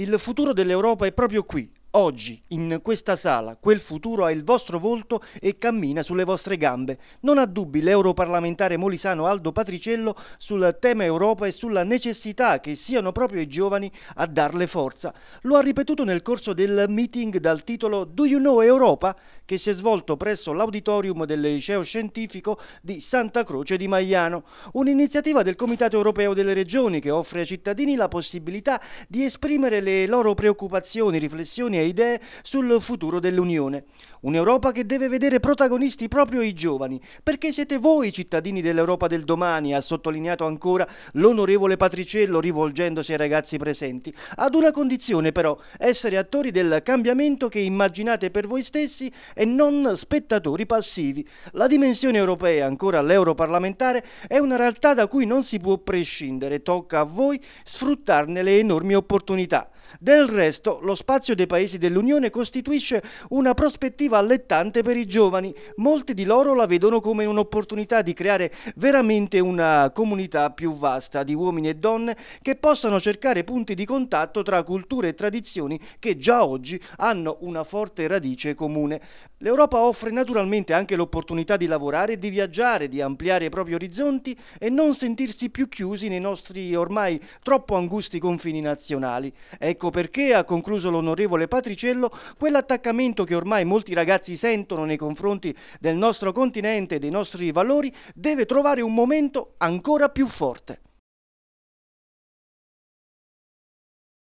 Il futuro dell'Europa è proprio qui, Oggi, in questa sala, quel futuro ha il vostro volto e cammina sulle vostre gambe. Non ha dubbi l'europarlamentare molisano Aldo Patriciello sul tema Europa e sulla necessità che siano proprio i giovani a darle forza. Lo ha ripetuto nel corso del meeting dal titolo Do You Know Europa? che si è svolto presso l'auditorium del liceo scientifico di Santa Croce di Maiano. Un'iniziativa del Comitato Europeo delle Regioni che offre ai cittadini la possibilità di esprimere le loro preoccupazioni, riflessioni opinioni e idee sul futuro dell'Unione. Un'Europa che deve vedere protagonisti proprio i giovani, perché siete voi i cittadini dell'Europa del domani, ha sottolineato ancora l'onorevole Patriciello rivolgendosi ai ragazzi presenti, ad una condizione però, essere attori del cambiamento che immaginate per voi stessi e non spettatori passivi. La dimensione europea, ancora l'europarlamentare, è una realtà da cui non si può prescindere, tocca a voi sfruttarne le enormi opportunità. Del resto, lo spazio dei paesi dell'Unione costituisce una prospettiva allettante per i giovani. Molti di loro la vedono come un'opportunità di creare veramente una comunità più vasta di uomini e donne che possano cercare punti di contatto tra culture e tradizioni che già oggi hanno una forte radice comune. L'Europa offre naturalmente anche l'opportunità di lavorare, di viaggiare, di ampliare i propri orizzonti e non sentirsi più chiusi nei nostri ormai troppo angusti confini nazionali. Ecco Ecco perché, ha concluso l'onorevole Patriciello, quell'attaccamento che ormai molti ragazzi sentono nei confronti del nostro continente e dei nostri valori deve trovare un momento ancora più forte.